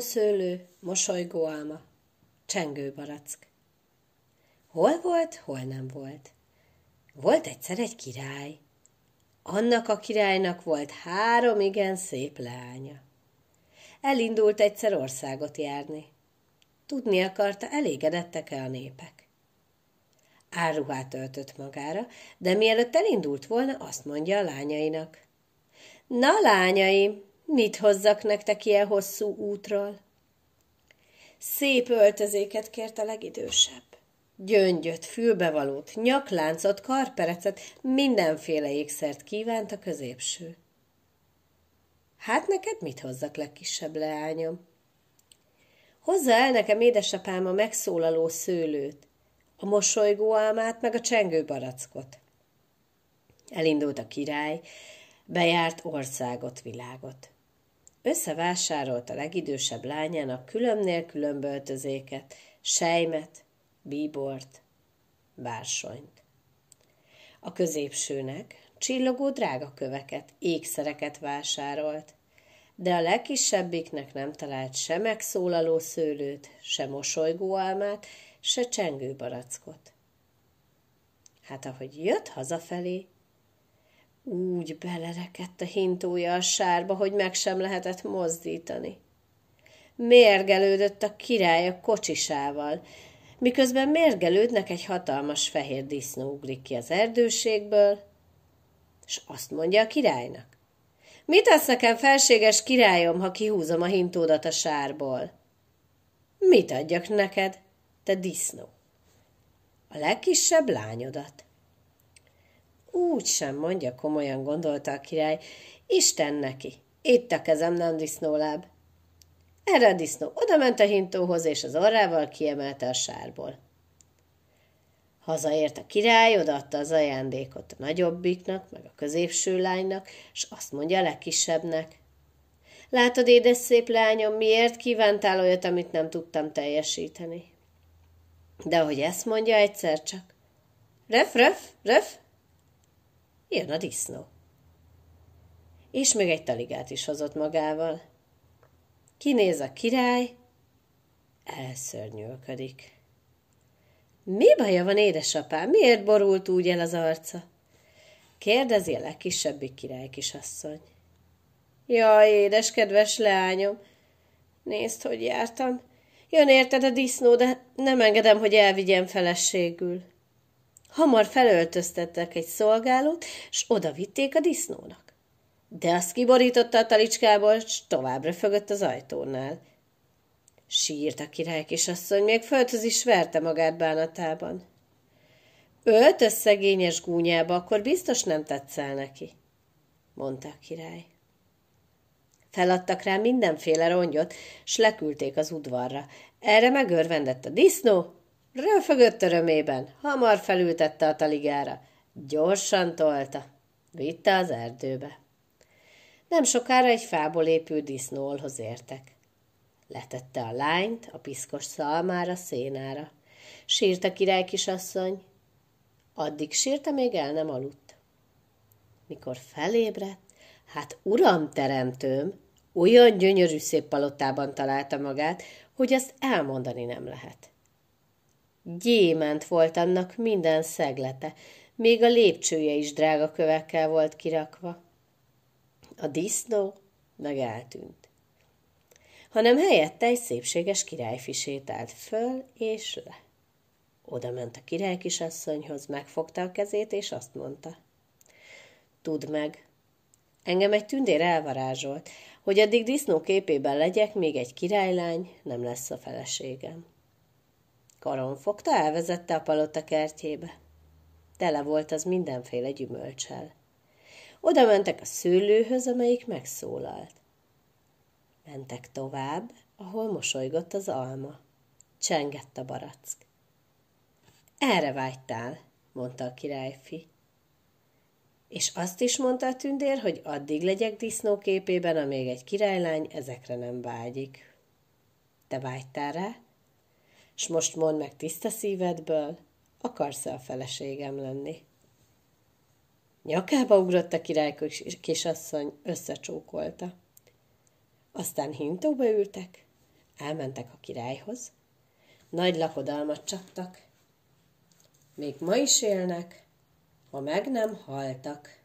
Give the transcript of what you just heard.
szőlő, mosolygó alma, csengő barack. Hol volt, hol nem volt. Volt egyszer egy király. Annak a királynak volt három igen szép leánya. Elindult egyszer országot járni. Tudni akarta, elégedettek-e a népek. Áruhát öltött magára, de mielőtt elindult volna, azt mondja a lányainak. Na, lányaim, Mit hozzak nektek ilyen hosszú útról? Szép öltözéket kért a legidősebb. Gyöngyöt, fülbevalót, nyakláncot, karperecet, mindenféle ékszert kívánt a középső. Hát neked mit hozzak, legkisebb leányom? Hozza el nekem édesapám a megszólaló szőlőt, a mosolygó álmát, meg a csengő barackot. Elindult a király, bejárt országot, világot összevásárolt a legidősebb lányának különnél különböltözéket, sejmet, bíbort, bársonyt. A középsőnek csillogó drága köveket, ékszereket vásárolt, de a legkisebbiknek nem talált se megszólaló szőlőt, se mosolygó almát, se csengő barackot. Hát ahogy jött hazafelé, úgy belerekedt a hintója a sárba, hogy meg sem lehetett mozdítani. Mérgelődött a király a kocsisával, miközben mérgelődnek egy hatalmas fehér disznó ugrik ki az erdőségből, és azt mondja a királynak. Mit tesz nekem felséges királyom, ha kihúzom a hintódat a sárból? Mit adjak neked, te disznó? A legkisebb lányodat. Úgy sem mondja, komolyan gondolta a király. Isten neki, itt a kezem nem disznóláb. Erre a disznó odament a hintóhoz, és az orrával kiemelte a sárból. Hazaért a király, odaadta az ajándékot a nagyobbiknak, meg a középső lánynak, és azt mondja a legkisebbnek. Látod, édes szép lányom, miért kívántál olyat, amit nem tudtam teljesíteni? De hogy ezt mondja egyszer csak. ref ref ref Jön a disznó. És még egy taligát is hozott magával. Kinéz a király, elszörnyülködik. Mi baja van, édesapám? Miért borult úgy el az arca? Kérdezi a legkisebbik király kisasszony. Jaj, édes, kedves leányom, nézd, hogy jártam. Jön érted a disznó, de nem engedem, hogy elvigyen feleségül. Hamar felöltöztettek egy szolgálót, s oda vitték a disznónak. De azt kiborította a talicskából, s tovább röfögött az ajtónál. Sírt a király kisasszony, még földhöz is verte magát bánatában. Ölt szegényes gúnyába, akkor biztos nem tetszel neki, mondta a király. Feladtak rá mindenféle rongyot, s leküldték az udvarra. Erre megörvendett a disznó, Röfögött örömében, hamar felültette a taligára, gyorsan tolta, vitte az erdőbe. Nem sokára egy fából épült disznóhoz értek. Letette a lányt a piszkos szalmára, szénára. Sírt a király kisasszony. Addig sírta, még el nem aludt. Mikor felébredt, hát uram teremtőm, olyan gyönyörű szép palotában találta magát, hogy ezt elmondani nem lehet. Gyément volt annak minden szeglete, még a lépcsője is drága kövekkel volt kirakva. A disznó meg eltűnt. Hanem helyette egy szépséges királyfi sétált föl és le. Oda ment a király kisasszonyhoz, megfogta a kezét, és azt mondta. Tudd meg, engem egy tündér elvarázsolt, hogy addig disznó képében legyek, még egy királylány nem lesz a feleségem. Karon fogta, elvezette a palota kertjébe. Tele volt az mindenféle gyümölcsel. Oda mentek a szőlőhöz, amelyik megszólalt. Mentek tovább, ahol mosolygott az alma. Csengett a barack. Erre vágytál, mondta a királyfi. És azt is mondta a tündér, hogy addig legyek disznó képében, amíg egy királylány ezekre nem vágyik. Te vágytál rá? s most mondd meg tiszta szívedből, akarsz-e a feleségem lenni? Nyakába ugrott a király kisasszony, összecsókolta. Aztán hintóba ültek, elmentek a királyhoz, nagy lakodalmat csaptak. Még ma is élnek, ha meg nem haltak.